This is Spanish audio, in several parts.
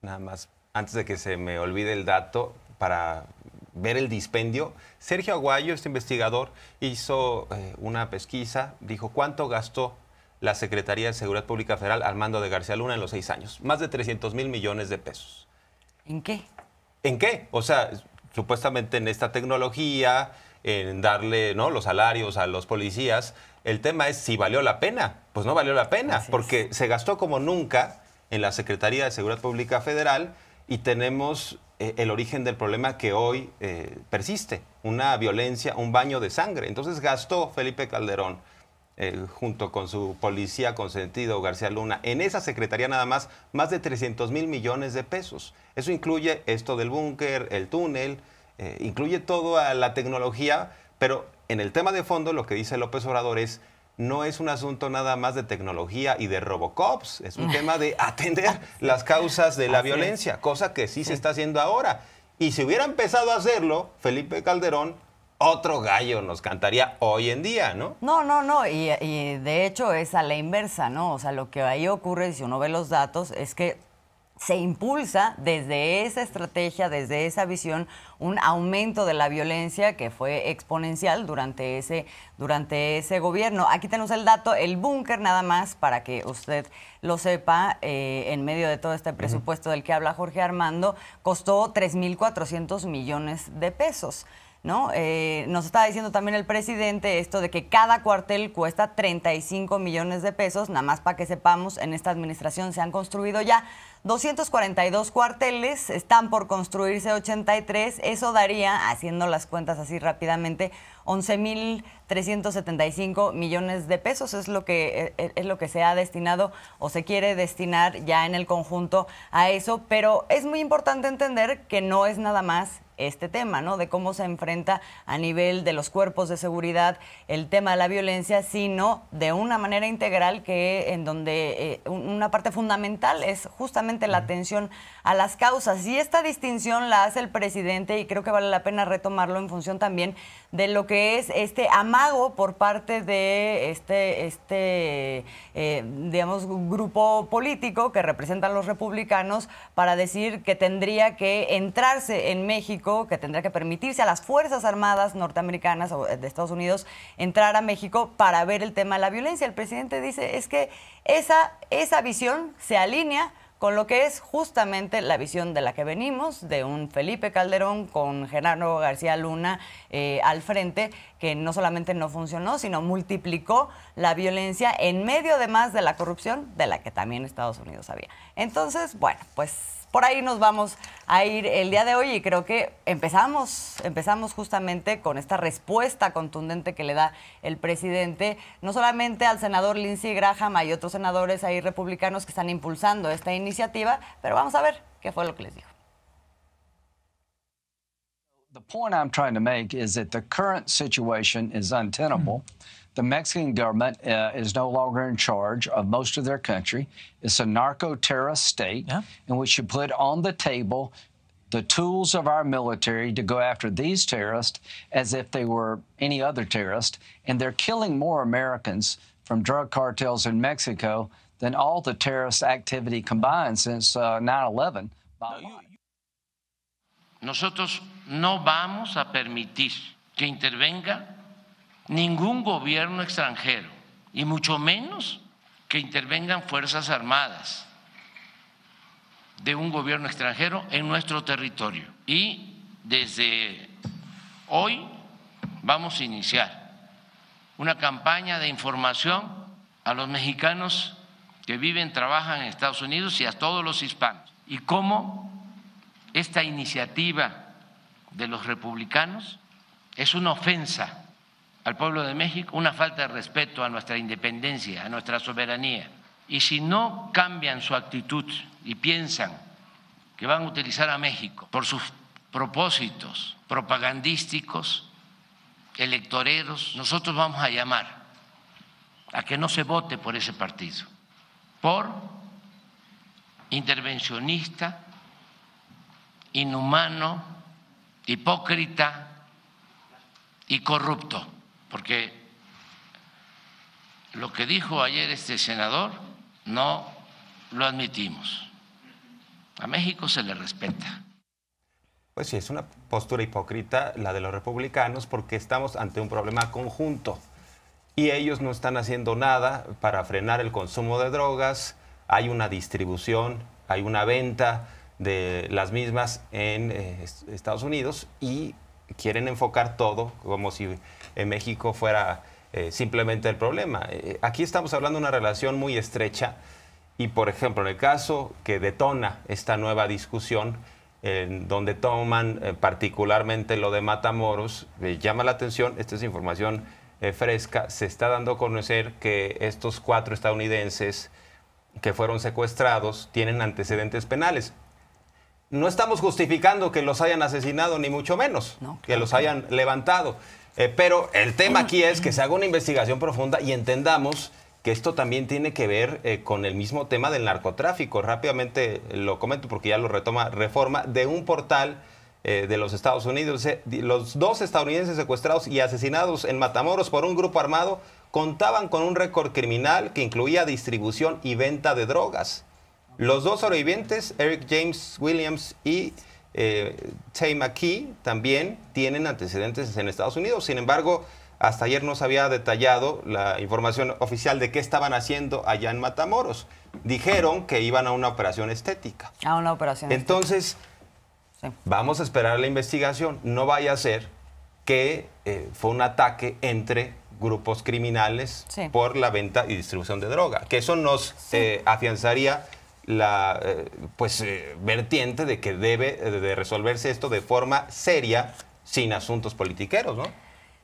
Nada más, antes de que se me olvide el dato, para ver el dispendio, Sergio Aguayo, este investigador, hizo eh, una pesquisa, dijo cuánto gastó la Secretaría de Seguridad Pública Federal al mando de García Luna en los seis años. Más de 300 mil millones de pesos. ¿En qué? ¿En qué? O sea, supuestamente en esta tecnología, en darle ¿no? los salarios a los policías, el tema es si valió la pena. Pues no valió la pena, porque se gastó como nunca en la Secretaría de Seguridad Pública Federal y tenemos eh, el origen del problema que hoy eh, persiste, una violencia, un baño de sangre. Entonces gastó Felipe Calderón. Eh, junto con su policía consentido García Luna, en esa secretaría nada más, más de 300 mil millones de pesos. Eso incluye esto del búnker, el túnel, incluye toda la tecnología, pero en el tema de fondo lo que dice López Obrador es no es un asunto nada más de tecnología y de Robocops, es un mm. tema de atender las causas de la violencia, cosa que sí, se está haciendo ahora. Y si hubiera empezado a hacerlo, Felipe Calderón otro gallo nos cantaría hoy en día, ¿no? No, no, no, y, y, de hecho es a la inversa, ¿no? O sea, lo que ahí ocurre, si uno ve los datos, es que se impulsa desde esa estrategia, desde esa visión, un aumento de la violencia que fue exponencial durante ese, durante ese gobierno. Aquí tenemos el dato, el búnker nada más, para que usted lo sepa, eh, en medio de todo este presupuesto del que habla Jorge Armando, costó 3.400 millones de pesos. ¿no? Eh, nos estaba diciendo también el presidente esto de que cada cuartel cuesta 35 millones de pesos, nada más para que sepamos, en esta administración se han construido ya 242 cuarteles, están por construirse 83, eso daría, haciendo las cuentas así rápidamente, 11.375 millones de pesos es lo que e, e, es lo que se ha destinado o se quiere destinar ya en el conjunto a eso, pero es muy importante entender que no es nada más este tema, ¿no? De cómo se enfrenta a nivel de los cuerpos de seguridad el tema de la violencia, sino de una manera integral que en donde eh, una parte fundamental es justamente la atención a las causas. Y esta distinción la hace el presidente y creo que vale la pena retomarlo en función también de lo que es este amago por parte de este, este eh, digamos, grupo político que representan los republicanos para decir que tendría que entrarse en México que tendrá que permitirse a las Fuerzas Armadas norteamericanas o eh, de Estados Unidos entrar a México para ver el tema de la violencia. El presidente dice es que esa, esa visión se alinea con lo que es justamente la visión de la que venimos, de un Felipe Calderón con Gerardo García Luna eh, al frente, que no solamente no funcionó, sino multiplicó la violencia en medio de más de la corrupción de la que también Estados Unidos había. Entonces, bueno, pues por ahí nos vamos a ir el día de hoy y creo que empezamos, empezamos justamente con esta respuesta contundente que le da el presidente, no solamente al senador Lindsey Graham y otros senadores ahí republicanos que están impulsando esta iniciativa, pero vamos a ver qué fue lo que les dijo. The point I'm trying to make is that the current situation is untenable. Mm-hmm. The Mexican government uh, is no longer in charge of most of their country. It's a narco terrorist state, yeah. and we should put on the table the tools of our military to go after these terrorists as if they were any other terrorist. And they're killing more Americans from drug cartels in Mexico than all the terrorist activity combined since uh, 9 uh, 11. Nosotros no vamos a permitir que intervenga ningún gobierno extranjero y mucho menos que intervengan Fuerzas Armadas de un gobierno extranjero en nuestro territorio. Y desde hoy vamos a iniciar una campaña de información a los mexicanos que viven, trabajan en Estados Unidos y a todos los hispanos. Y cómo esta iniciativa de los republicanos es una ofensa al pueblo de México, una falta de respeto a nuestra independencia, a nuestra soberanía. Y si no cambian su actitud y piensan que van a utilizar a México por sus propósitos propagandísticos, electoreros, nosotros vamos a llamar a que no se vote por ese partido, por intervencionista, inhumano, hipócrita y corrupto, porque lo que dijo ayer este senador no lo admitimos. A México se le respeta. Pues sí, es una postura hipócrita la de los republicanos porque estamos ante un problema conjunto y ellos no están haciendo nada para frenar el consumo de drogas, hay una distribución, hay una venta, de las mismas en eh, Estados Unidos y quieren enfocar todo como si en eh, México fuera eh, simplemente el problema. aquí estamos hablando de una relación muy estrecha y, por ejemplo, en el caso que detona esta nueva discusión, donde toman particularmente lo de Matamoros, llama la atención, esta es información fresca, se está dando a conocer que estos cuatro estadounidenses que fueron secuestrados tienen antecedentes penales no estamos justificando que los hayan asesinado, ni mucho menos que los hayan levantado. Eh, pero el tema aquí es que se haga una investigación profunda y entendamos que esto también tiene que ver eh, con el mismo tema del narcotráfico. Rápidamente lo comento porque ya lo retoma Reforma, de un portal eh, de los Estados Unidos. Los dos estadounidenses secuestrados y asesinados en Matamoros por un grupo armado contaban con un récord criminal que incluía distribución y venta de drogas. Los dos sobrevivientes, Eric James Williams y eh, Tay McKee, también tienen antecedentes en Estados Unidos. Sin embargo, hasta ayer no se había detallado la información oficial de qué estaban haciendo allá en Matamoros. Dijeron que iban a una operación estética. A una operación. Entonces, estética. Entonces, vamos a esperar la investigación. No vaya a ser que eh, fue un ataque entre grupos criminales por la venta y distribución de droga, que eso nos eh, afianzaría la eh, pues, eh, vertiente de que debe eh, de resolverse esto de forma seria, sin asuntos politiqueros, ¿no?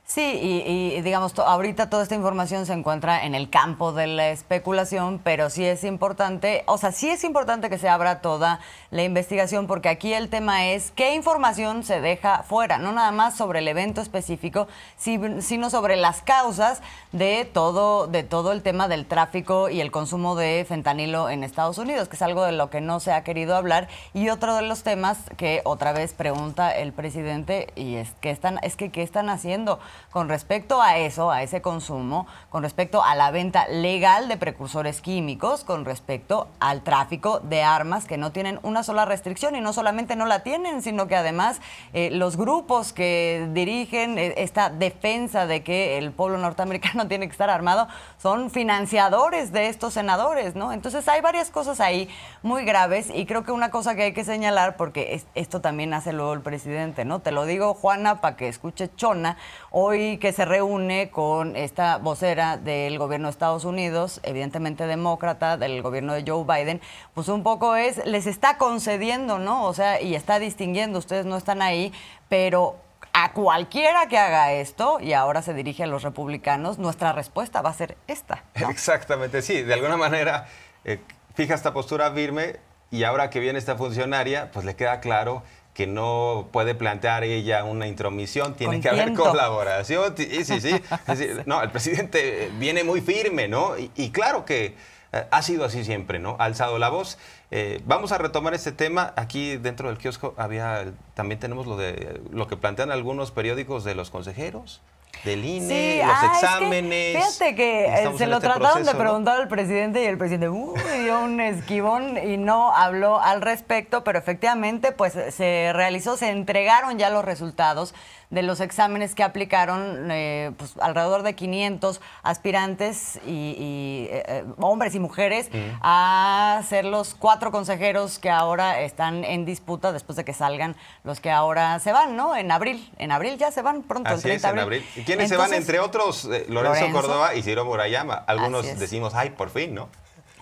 Sí, y, digamos, ahorita toda esta información se encuentra en el campo de la especulación, pero sí es importante, o sea, sí es importante que se abra toda la investigación, porque aquí el tema es qué información se deja fuera, no nada más sobre el evento específico, sino sobre las causas de todo, de todo el tema del tráfico y el consumo de fentanilo en Estados Unidos, que es algo de lo que no se ha querido hablar. Y otro de los temas que otra vez pregunta el presidente y es que están, es que qué están haciendo con respecto a eso, a ese consumo, con respecto a la venta legal de precursores químicos, con respecto al tráfico de armas que no tienen una sola restricción y no solamente no la tienen, sino que además eh, los grupos que dirigen eh, esta defensa de que el pueblo norteamericano tiene que estar armado son financiadores de estos senadores, ¿no? Entonces hay varias cosas ahí muy graves y creo que una cosa que hay que señalar, porque esto también hace luego el presidente, ¿no? Te lo digo, Juana, para que escuche Chona, hoy que se reúne con esta vocera del gobierno de Estados Unidos, evidentemente demócrata, del gobierno de Joe Biden, pues un poco es, les está concediendo, ¿no? O sea, y está distinguiendo, ustedes no están ahí, pero a cualquiera que haga esto y ahora se dirige a los republicanos, nuestra respuesta va a ser esta. Exactamente, sí, de alguna manera eh, fija esta postura firme y ahora que viene esta funcionaria, pues le queda claro que no puede plantear ella una intromisión, tiene que haber colaboración. Sí, sí, sí. no, el presidente viene muy firme, ¿no? Y, claro que eh, ha sido así siempre, ¿no? Ha alzado la voz. Eh, vamos a retomar este tema. Aquí dentro del kiosco había, también tenemos lo, de, lo que plantean algunos periódicos de los consejeros del INE, los ah, exámenes. fíjate que eh, se lo este trataron de preguntar al presidente y el presidente uh, dio un esquivón y no habló al respecto, pero efectivamente pues se realizó, se entregaron ya los resultados de los exámenes que aplicaron eh, pues, alrededor de 500 aspirantes y, eh, eh, hombres y mujeres a ser los cuatro consejeros que ahora están en disputa después de que salgan los que ahora se van, ¿no? En abril, en abril ya se van pronto. Así el 30 es, en abril. ¿Quiénes se van? Entre otros, Lorenzo, Córdoba y Ciro Murayama. Algunos decimos, ay, por fin, ¿no?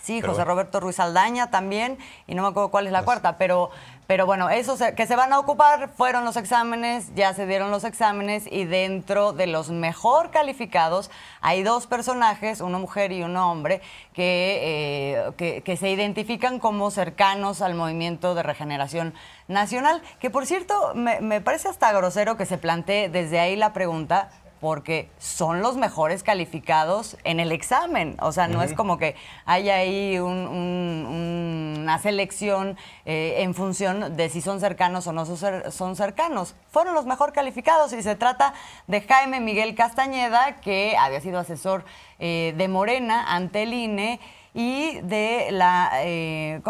Sí, José Roberto Ruiz Aldaña también, y no me acuerdo cuál es la cuarta, pero pero bueno, esos e, que se van a ocupar fueron los exámenes, ya se dieron los exámenes y dentro de los mejor calificados hay dos personajes, una mujer y un hombre, eh, que, que, se identifican como cercanos al movimiento de regeneración nacional. Que por cierto, me, me parece hasta grosero que se plantee desde ahí la pregunta porque son los mejores calificados en el examen. O sea, no es como que haya ahí una selección eh, en función de si son cercanos o no son cercanos. Fueron los mejor calificados y se trata de Jaime Miguel Castañeda, que había sido asesor eh, de Morena ante el INE y de la... Eh,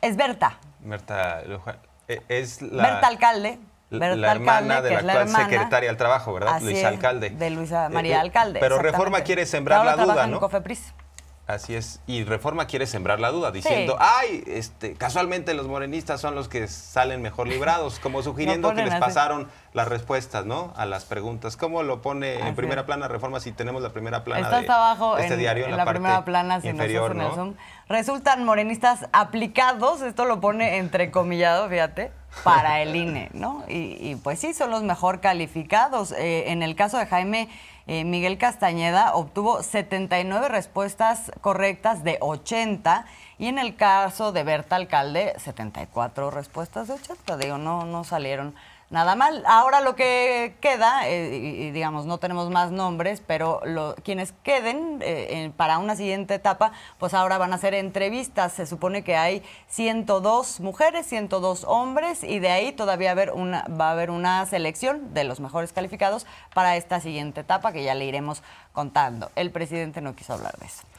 es Berta. Berta, es la... Berta Alcalde la hermana de la actual secretaria del Trabajo, ¿verdad? Luisa Alcalde. De Luisa eh, María eh, Alcalde. Pero Reforma quiere sembrar la duda, ¿no? Así es. Y Reforma quiere sembrar la duda, diciendo, ay, este, casualmente los morenistas son los que salen mejor librados, como sugiriendo que les pasaron las respuestas, ¿no? A las preguntas. ¿Cómo lo pone en primera plana Reforma si tenemos la primera plana Está de abajo este diario en, la, parte primera inferior, ¿no? Resultan morenistas aplicados, esto lo pone entrecomillado, fíjate para el INE, ¿no? Y, pues sí, son los mejor calificados. Eh, en el caso de Jaime eh, Miguel Castañeda, obtuvo 79 respuestas correctas de 80. Y en el caso de Berta Alcalde, 74 respuestas de 80. Digo, no, no salieron nada mal. Ahora lo que queda, eh, y, digamos, no tenemos más nombres, pero quienes queden eh, para una siguiente etapa, pues ahora van a hacer entrevistas. Se supone que hay 102 mujeres, 102 hombres, y de ahí todavía va a haber una selección de los mejores calificados para esta siguiente etapa que ya le iremos contando. El presidente no quiso hablar de eso.